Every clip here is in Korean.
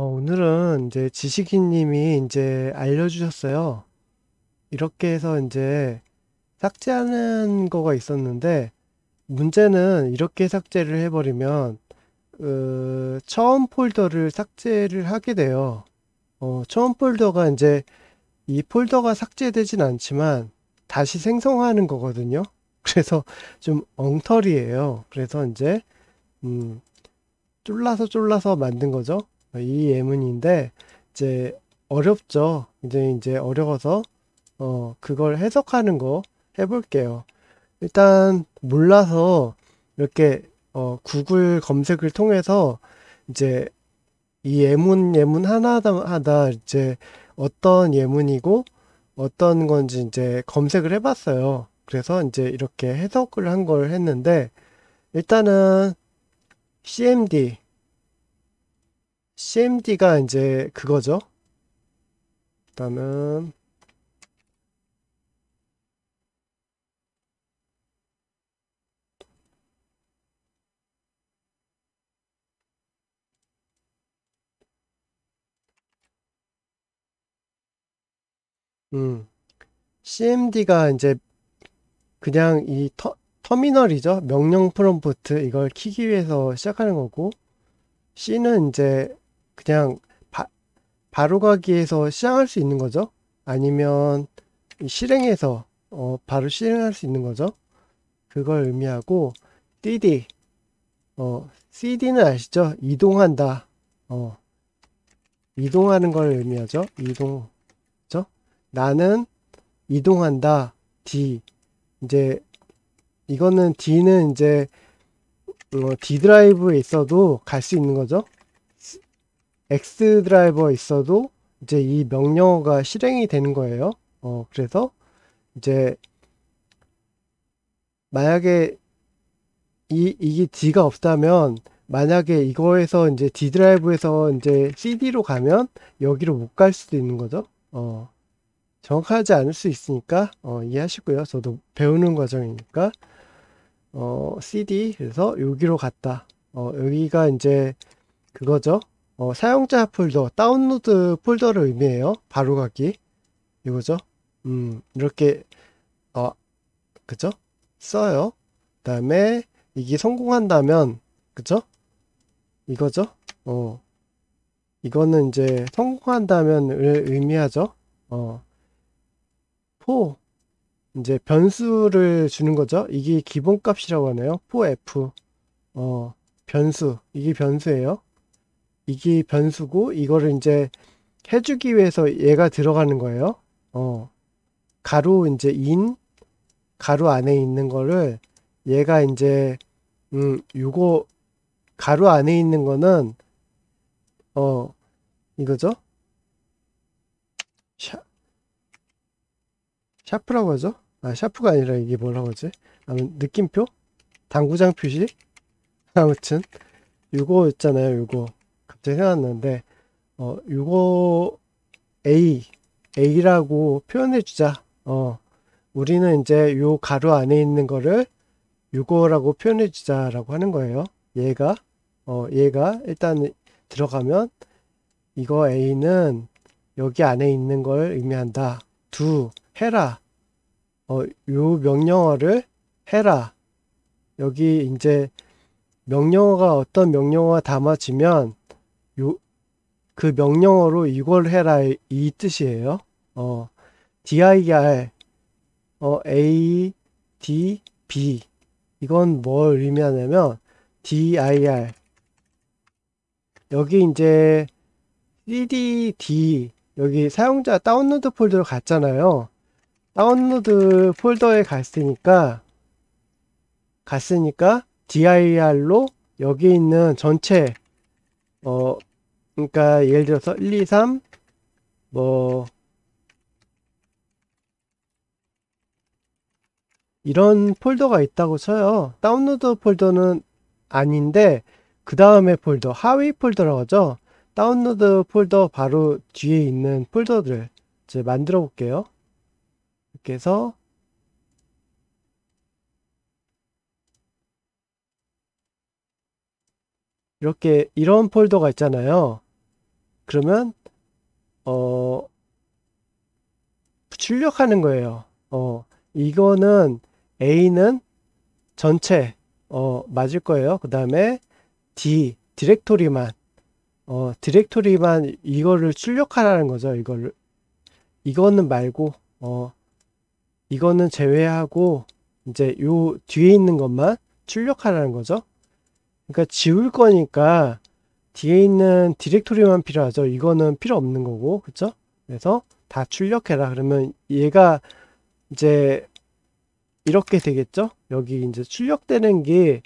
어, 오늘은 이제 지식인님이 이제 알려주셨어요. 이렇게 해서 이제 삭제하는 거가 있었는데, 문제는 이렇게 삭제를 해버리면, 어, 처음 폴더를 삭제를 하게 돼요. 어, 처음 폴더가 이제 이 폴더가 삭제되진 않지만 다시 생성하는 거거든요. 그래서 좀 엉터리예요. 그래서 이제, 음, 쫄라서 쫄라서 만든 거죠. 어, 이 예문인데 이제 어렵죠. 이제 이제 어려워서 어 그걸 해석하는 거 해볼게요. 일단 몰라서 이렇게 어 구글 검색을 통해서 이제 이 예문 예문 하나하 하다 이제 어떤 예문이고 어떤 건지 이제 검색을 해봤어요. 그래서 이제 이렇게 해석을 한 걸 했는데 일단은 CMD CMD가 이제 그거죠. 일단은 음, CMD가 이제 그냥 이 터, 터미널이죠. 명령 프롬프트 이걸 키기 위해서 시작하는 거고 C는 이제 그냥 바, 로 가기에서 시작할 수 있는 거죠. 아니면 실행해서 어, 바로 실행할 수 있는 거죠. 그걸 의미하고 CD 어, CD는 아시죠? 이동한다. 어, 이동하는 걸 의미하죠. 이동. 죠 나는 이동한다. D. 이제 이거는 D는 이제 어, D 드라이브에 있어도 갈 수 있는 거죠. X 드라이버 있어도 이제 이 명령어가 실행이 되는 거예요. 어, 그래서 이제 만약에 이, 이게 D가 없다면 만약에 이거에서 이제 D 드라이브에서 이제 CD로 가면 여기로 못 갈 수도 있는 거죠. 어, 정확하지 않을 수 있으니까 어, 이해하시고요. 저도 배우는 과정이니까 어, CD 그래서 여기로 갔다. 어, 여기가 이제 그거죠. 어, 사용자 폴더, 다운로드 폴더를 의미해요. 바로가기. 이거죠. 음, 이렇게, 어, 그죠? 써요. 그 다음에, 이게 성공한다면, 그죠? 이거죠? 어. 이거는 이제 성공한다면을 의미하죠. 어. 포. 이제 변수를 주는 거죠. 이게 기본값이라고 하네요. 포 f. 어. 변수. 이게 변수예요. 이게 변수고 이거를 이제 해주기 위해서 얘가 들어가는 거예요. 어. 가로 이제 인 가로 안에 있는 거를 얘가 이제 음 요거 가로 안에 있는 거는 어 이거죠. 샤 샤프라고 하죠. 아 샤프가 아니라 이게 뭐라고 하지? 아 느낌표? 당구장 표시? 아무튼 요거 있잖아요. 요거 갑자기 생각났는데 어 요거 A A라고 표현해 주자. 어 우리는 이제 요 가루 안에 있는 거를 요거라고 표현해 주자라고 하는 거예요. 얘가 어 얘가 일단 들어가면 이거 A는 여기 안에 있는 걸 의미한다. 두 해라. 어, 요 명령어를 해라. 여기 이제 명령어가 어떤 명령어가 담아지면 요, 그 명령어로 이걸 해라 이 뜻이에요. 어, dir, 어, a, d, b. 이건 뭘 의미하냐면, dir. 여기 이제 cdd, 여기 사용자 다운로드 폴더로 갔잖아요. 다운로드 폴더에 갔으니까, 갔으니까, dir로 여기 있는 전체, 어, 그러니까 예를 들어서 1, 2, 3, 뭐 이런 폴더가 있다고 쳐요. 다운로드 폴더는 아닌데 그 다음에 폴더, 하위 폴더라고 하죠. 다운로드 폴더 바로 뒤에 있는 폴더들 이제 만들어 볼게요. 이렇게 해서 이렇게 이런 폴더가 있잖아요. 그러면 어 출력하는 거예요. 어 이거는 A는 전체 어 맞을 거예요. 그 다음에 D 디렉토리만 어 디렉토리만 이거를 출력하라는 거죠. 이거를 이거는 말고 어 이거는 제외하고 이제 요 뒤에 있는 것만 출력하라는 거죠. 그러니까 지울 거니까 뒤에 있는 디렉토리만 필요하죠. 이거는 필요 없는 거고, 그쵸? 그래서 다 출력해라. 그러면 얘가 이제 이렇게 되겠죠? 여기 이제 출력되는 게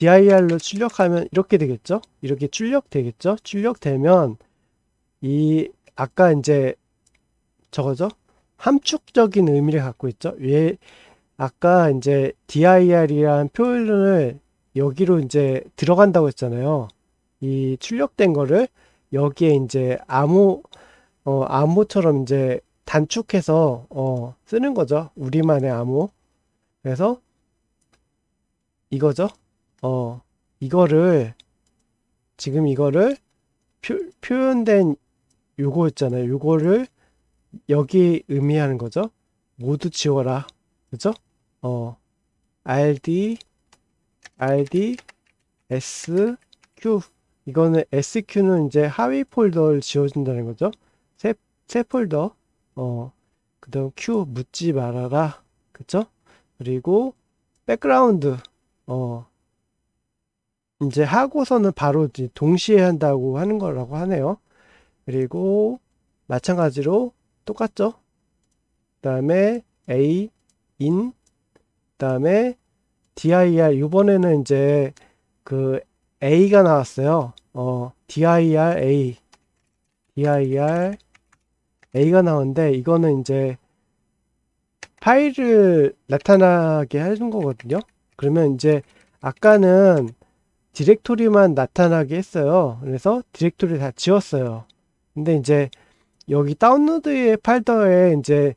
dir로 출력하면 이렇게 되겠죠? 이렇게 출력되겠죠? 출력되면 이 아까 이제 저거죠? 함축적인 의미를 갖고 있죠? 얘 아까 이제 d i r 이란 표현을 여기로 이제 들어간다고 했잖아요. 이 출력된 거를 여기에 이제 암호 어, 암호처럼 이제 단축해서 어, 쓰는 거죠. 우리만의 암호. 그래서 이거죠. 어, 이거를 지금 이거를 표, 표현된 요거 있잖아요. 요거를 여기 의미하는 거죠. 모두 지워라. 그죠? 어, rd rd sq 이거는 sq는 이제 하위 폴더를 지워준다는 거죠. 새, 새 폴더 어, 그 다음 q 묻지 말아라 그쵸? 그리고 백그라운드 어, 이제 하고서는 바로 동시에 한다고 하는 거라고 하네요. 그리고 마찬가지로 똑같죠. 그 다음에 a in 그 다음에 DIR 이번에는 이제 그 A가 나왔어요. 어, DIR A, DIR A가 나오는데 이거는 이제 파일을 나타나게 해준 거거든요. 그러면 이제 아까는 디렉토리만 나타나게 했어요. 그래서 디렉토리 다 지웠어요. 근데 이제 여기 다운로드의 팔더에 이제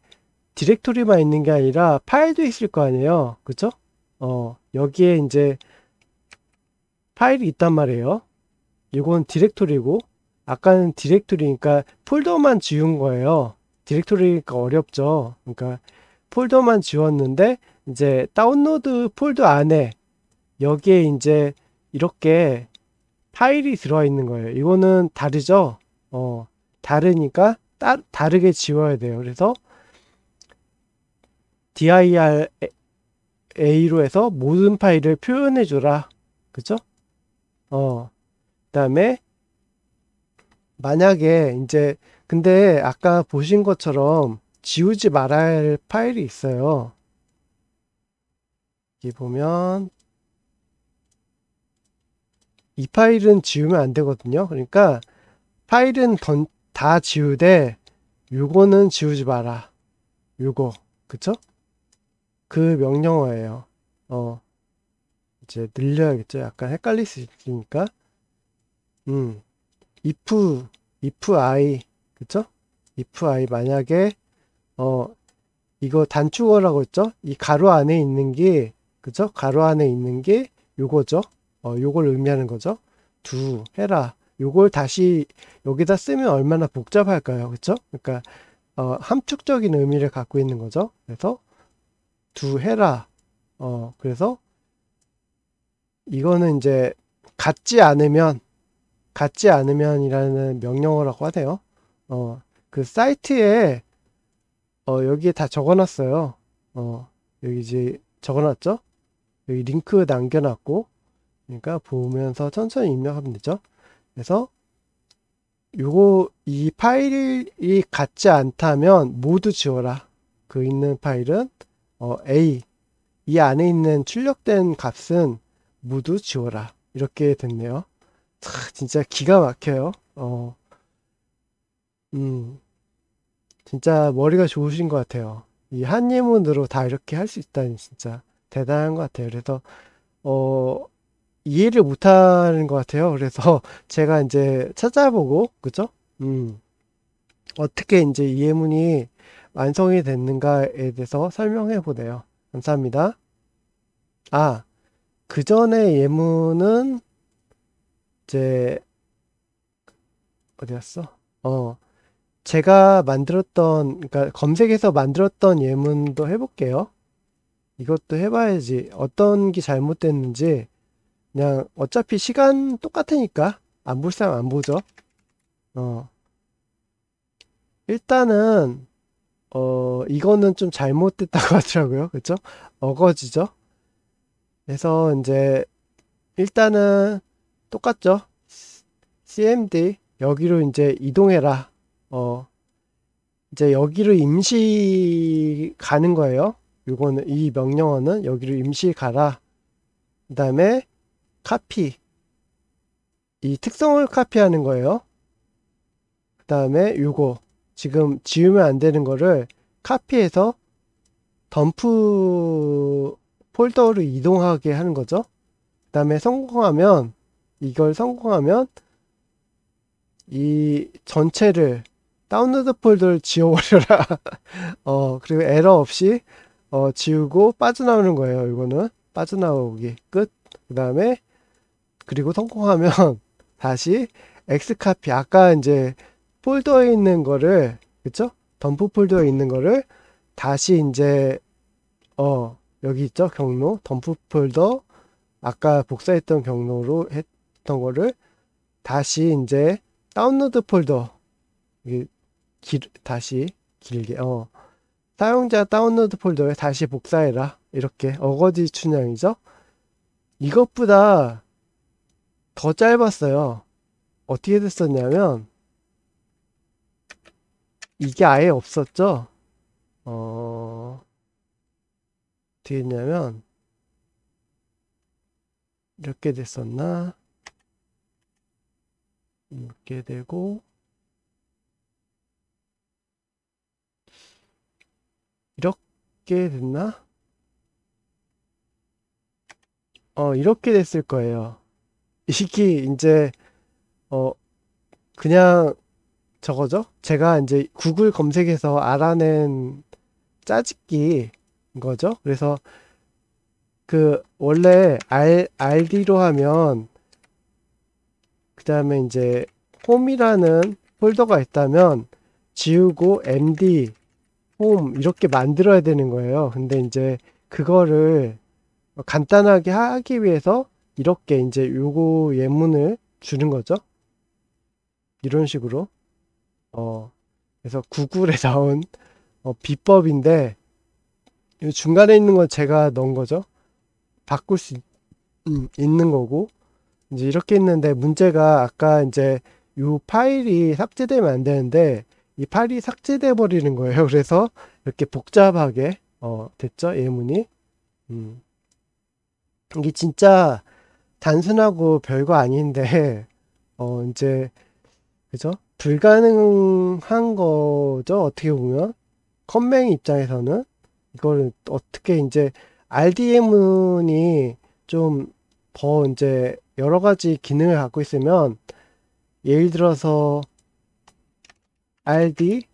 디렉토리만 있는 게 아니라 파일도 있을 거 아니에요. 그쵸? 어, 여기에 이제 파일이 있단 말이에요. 이건 디렉토리고 아까는 디렉토리니까 폴더만 지운 거예요. 디렉토리니까 어렵죠. 그러니까 폴더만 지웠는데 이제 다운로드 폴더 안에 여기에 이제 이렇게 파일이 들어와 있는 거예요. 이거는 다르죠. 어, 다르니까 따, 다르게 지워야 돼요. 그래서 dir A로 해서 모든 파일을 표현해 주라. 그죠? 어. 그다음에 만약에 이제 근데 아까 보신 것처럼 지우지 말아야 할 파일이 있어요. 여기 보면 이 파일은 지우면 안 되거든요. 그러니까 파일은 다 지우되 요거는 지우지 마라. 요거. 그쵸? 그 명령어예요. 어, 이제 늘려야겠죠. 약간 헷갈릴 수 있으니까. 음, if, if I, 그쵸? if I, 만약에, 어, 이거 단축어라고 했죠? 이 가로 안에 있는 게, 그죠? 가로 안에 있는 게 요거죠? 어, 요걸 의미하는 거죠? 두, 해라. 요걸 다시 여기다 쓰면 얼마나 복잡할까요? 그쵸? 그러니까, 어, 함축적인 의미를 갖고 있는 거죠. 그래서 두 해라. 어, 그래서 이거는 이제 갖지 않으면 갖지 않으면이라는 명령어라고 하네요. 어, 그 사이트에 어, 여기에 다 적어놨어요. 어, 여기 이제 적어놨죠? 여기 링크 남겨놨고, 그러니까 보면서 천천히 입력하면 되죠. 그래서 요거 이 파일이 같지 않다면 모두 지워라. 그 있는 파일은 어, A 이 안에 있는 출력된 값은 모두 지워라 이렇게 됐네요 차, 진짜 기가 막혀요 어, 음, 진짜 머리가 좋으신 것 같아요 이 한예문으로 다 이렇게 할 수 있다니 진짜 대단한 것 같아요 그래서 어, 이해를 못하는 것 같아요 그래서 제가 이제 찾아보고 그죠 음, 어떻게 이제 이 예문이 완성이 됐는가에 대해서 설명해 보네요. 감사합니다. 아, 그 전에 예문은 이제 어디 였어 어, 제가 만들었던 그러니까 검색해서 만들었던 예문도 해볼게요. 이것도 해봐야지 어떤 게 잘못됐는지 그냥 어차피 시간 똑같으니까 안 볼 사람 안 보죠. 어. 일단은 어, 이거는 좀 잘못됐다고 하더라고요. 그쵸? 어거지죠? 그래서 이제 일단은 똑같죠? CMD 여기로 이제 이동해라. 어, 이제 여기로 임시 가는 거예요. 요거는 이 명령어는 여기로 임시 가라. 그 다음에 카피 이 특성을 카피하는 거예요. 그 다음에 요거 지금 지우면 안 되는 거를 카피해서 덤프 폴더를 이동하게 하는 거죠. 그 다음에 성공하면 이걸 성공하면 이 전체를 다운로드 폴더를 지워버려라. 어, 그리고 에러 없이 어, 지우고 빠져나오는 거예요. 이거는 빠져나오기 끝. 그 다음에 그리고 성공하면 다시 엑스카피 아까 이제 폴더에 있는 거를 그쵸? 덤프 폴더에 있는 거를 다시 이제 어 여기 있죠 경로 덤프 폴더 아까 복사했던 경로로 했던 거를 다시 이제 다운로드 폴더 길, 다시 길게 어 사용자 다운로드 폴더에 다시 복사해라 이렇게 어거지 춘향이죠 이것보다 더 짧았어요 어떻게 됐었냐면 이게 아예 없었죠? 어, 어떻게 했냐면, 이렇게 됐었나? 이렇게 되고, 이렇게 됐나? 어, 이렇게 됐을 거예요. 이게 이제, 어, 그냥 저거죠. 제가 이제 구글 검색해서 알아낸 짜집기인 거죠. 그래서 그 원래 R, RD로 하면 그 다음에 이제 홈이라는 폴더가 있다면 지우고 MD 홈 이렇게 만들어야 되는 거예요. 근데 이제 그거를 간단하게 하기 위해서 이렇게 이제 요거 예문을 주는 거죠. 이런 식으로 어, 그래서 구글에 나온 어, 비법인데 중간에 있는 건 제가 넣은 거죠. 바꿀 수 있, 음, 있는 거고 이제 이렇게 있는데 문제가 아까 이제 이 파일이 삭제되면 안 되는데 이 파일이 삭제돼 버리는 거예요. 그래서 이렇게 복잡하게 어, 됐죠 예문이. 음. 이게 진짜 단순하고 별거 아닌데 어 이제 그죠? 불가능한 거죠. 어떻게 보면 컴맹 입장에서는 이걸 어떻게 이제 RDM이 좀 더 이제 여러 가지 기능을 갖고 있으면 예를 들어서 RDF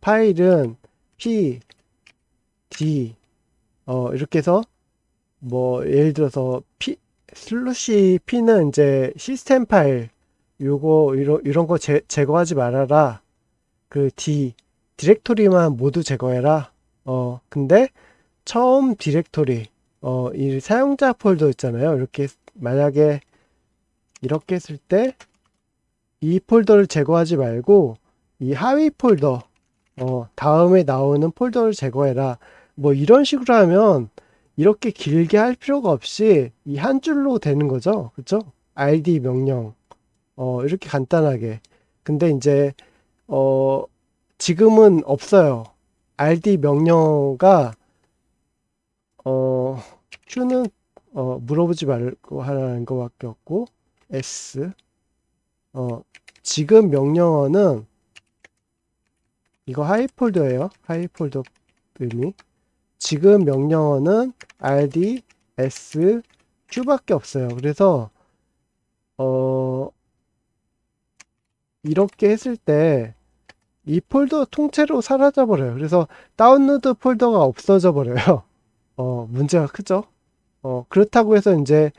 파일은 P, D 어 이렇게 해서 뭐 예를 들어서 P 슬러시 P는 이제 시스템 파일 요거 이러, 이런 거 제, 제거하지 말아라 그 D 디렉토리만 모두 제거해라 어 근데 처음 디렉토리 어 이 사용자 폴더 있잖아요 이렇게 만약에 이렇게 했을 때 이 폴더를 제거하지 말고 이 하위 폴더 어 다음에 나오는 폴더를 제거해라 뭐 이런 식으로 하면 이렇게 길게 할 필요가 없이 이 한 줄로 되는 거죠 그쵸 ald 명령 어, 이렇게 간단하게. 근데 이제, 어, 지금은 없어요. rd 명령어가, 어, q는, 어, 물어보지 말고 하라는 것밖에 없고, s. 어, 지금 명령어는, 이거 하이 폴더예요. 하이 폴더 의미. 지금 명령어는 rd, s, q밖에 없어요. 그래서, 어, 이렇게 했을 때 이 폴더 통째로 사라져 버려요. 그래서 다운로드 폴더가 없어져 버려요. 어, 문제가 크죠? 어, 그렇다고 해서 이제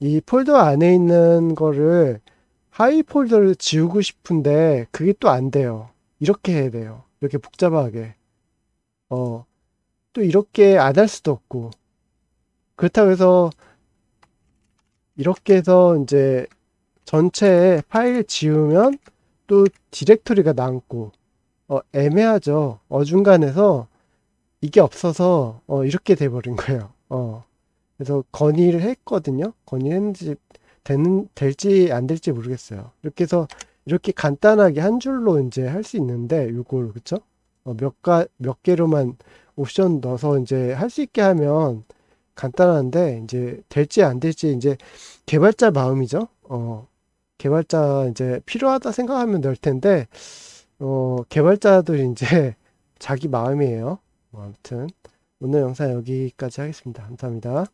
이 폴더 안에 있는 거를 하이 폴더를 지우고 싶은데 그게 또 안 돼요. 이렇게 해야 돼요. 이렇게 복잡하게. 어, 또 이렇게 안 할 수도 없고. 그렇다고 해서 이렇게 해서 이제 전체에 파일 지우면 또 디렉토리가 남고 어, 애매하죠. 어중간해서 이게 없어서 어, 이렇게 돼버린 거예요. 어. 그래서 건의를 했거든요. 건의했는지 되는, 될지 안 될지 모르겠어요. 이렇게 해서 이렇게 간단하게 한 줄로 이제 할 수 있는데 요걸 그쵸? 어, 몇, 가, 몇 개로만 옵션 넣어서 이제 할 수 있게 하면 간단한데 이제 될지 안 될지 이제 개발자 마음이죠. 어, 개발자 이제 필요하다 생각하면 될 텐데 어, 개발자들 이제 자기 마음이에요. 뭐 아무튼 오늘 영상 여기까지 하겠습니다. 감사합니다.